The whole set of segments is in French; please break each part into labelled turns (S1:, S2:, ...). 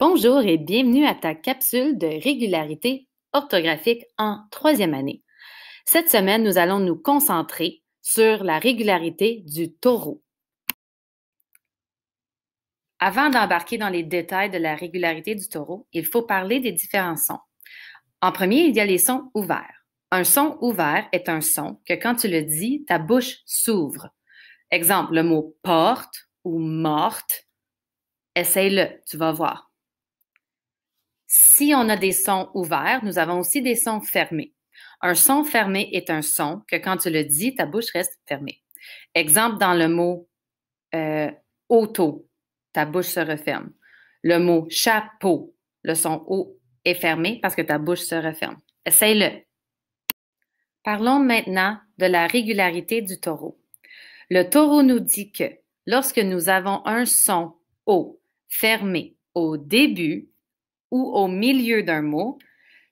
S1: Bonjour et bienvenue à ta capsule de régularité orthographique en troisième année. Cette semaine, nous allons nous concentrer sur la régularité du taureau. Avant d'embarquer dans les détails de la régularité du taureau, il faut parler des différents sons. En premier, il y a les sons ouverts. Un son ouvert est un son que quand tu le dis, ta bouche s'ouvre. Exemple, le mot porte ou morte Essaye-le, tu vas voir. Si on a des sons ouverts, nous avons aussi des sons fermés. Un son fermé est un son que quand tu le dis, ta bouche reste fermée. Exemple dans le mot euh, auto, ta bouche se referme. Le mot chapeau, le son O est fermé parce que ta bouche se referme. Essaye-le. Parlons maintenant de la régularité du taureau. Le taureau nous dit que lorsque nous avons un son O fermé au début ou au milieu d'un mot,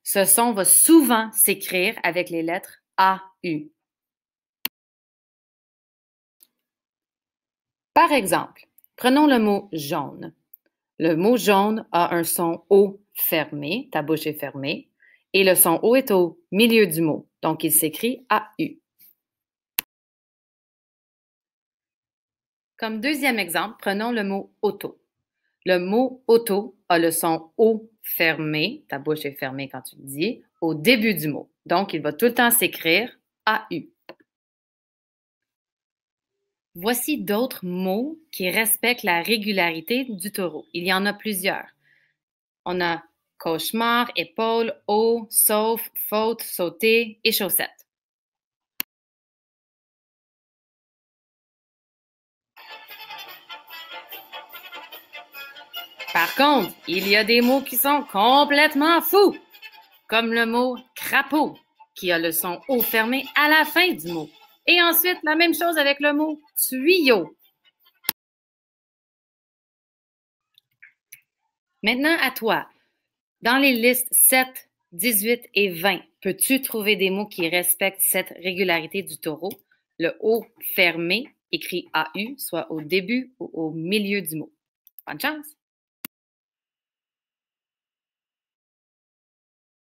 S1: ce son va souvent s'écrire avec les lettres AU. Par exemple, prenons le mot jaune. Le mot jaune a un son O fermé, ta bouche est fermée, et le son O est au milieu du mot, donc il s'écrit AU. Comme deuxième exemple, prenons le mot auto. Le mot auto a le son O fermé, ta bouche est fermée quand tu le dis, au début du mot. Donc, il va tout le temps s'écrire AU. Voici d'autres mots qui respectent la régularité du taureau. Il y en a plusieurs. On a cauchemar, épaule, eau, sauf, faute, sauter et chaussette. Par contre, il y a des mots qui sont complètement fous, comme le mot crapaud, qui a le son haut fermé à la fin du mot. Et ensuite, la même chose avec le mot tuyau. Maintenant, à toi. Dans les listes 7, 18 et 20, peux-tu trouver des mots qui respectent cette régularité du taureau? Le haut fermé, écrit AU, soit au début ou au milieu du mot. Bonne chance!